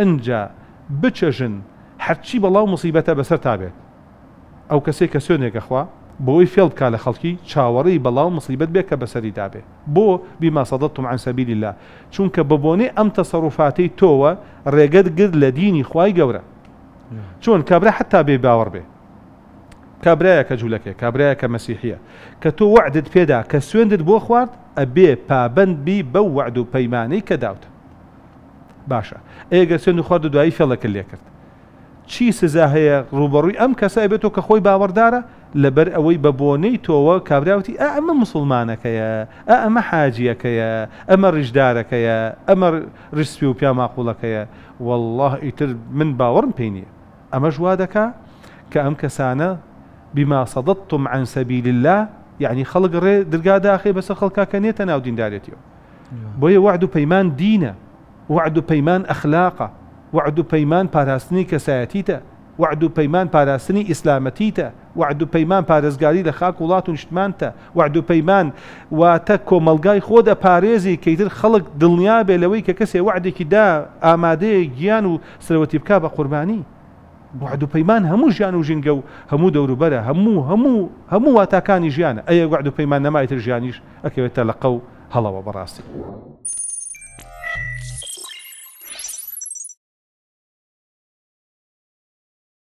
انجا بچەژن حتشي بالله مصیبەتە بەسەر تابێت ئەو کەسێک کە سوێنێکەخوا بۆی فێڵکا لە خەڵکی چاوەڕی بەڵاو مصیبەت بێت کە بەسەری دابێ بۆ بیماسەدەت تم عسەبیلی لا چونکە ببوونێ ئەم تەسەڕوفاتی تۆوە ڕێگەت گرت لە دینی خوای گەورە چۆن کابرا حتا بێ باوەڕ بێ کابراایە کە جوولەکەی کابراایە کە مەسیحیە کە تۆ وعدت پێدا کە سوێندت خوارد ئەبێ پابند بی بو وعد و پەیمانەی باشە ئێگە سێن و خوا دوایی فێڵەکە لێ کرد چی سزا هەیە ڕوبەڕووی ئەم کەسە بێتەوە کە خۆی باوەڕدارە لەبەر ئەوەی بە بۆنەی تۆوە کابراوتی ئە ئەمە مسلمانەکەیە ئە ئەمە حاجیەکەیە ئەمە ڕژدارەکەیە ئەمە ڕسپی و پیا والله ئیتر من باوەڕم بيني اما ئەمە ژوا دەکا کە ئەم کەسانە بما صددتم عن سبيل الله يعني خلق ري درقا داخل بس خلقا كنيتا ناو دين داريتيو بويا وعدو بيمان دينه وعد و پەیمان ئەخلاقە وعد و پەیمان پاراستنی کەسایەتیتە وعد و پەیمان پاراستنی ئیسلامەتیتە وعد و پەیمان پارێزگاری لە خاک وڵات و نیشتمانتە وعد و پەیمان واتە کۆمەلگای خۆدە پارێزی کەیتر خەڵک دڵنیا بێ لەوەی کە کەسێ وعدێکی دا ئامادەیە گیان و سرەوەتی بک بە قوربانی وعد و پەیمان هەموو ژیان و ژینگە و هەموو دەوروبەرە هەموو هەموو هەموو واتاکانی ژیانە ئەیە وعد و پەیمان نەمایتر ژیانیش ئەکەوێتە لە قەو هەڵەوە بەڕاستی.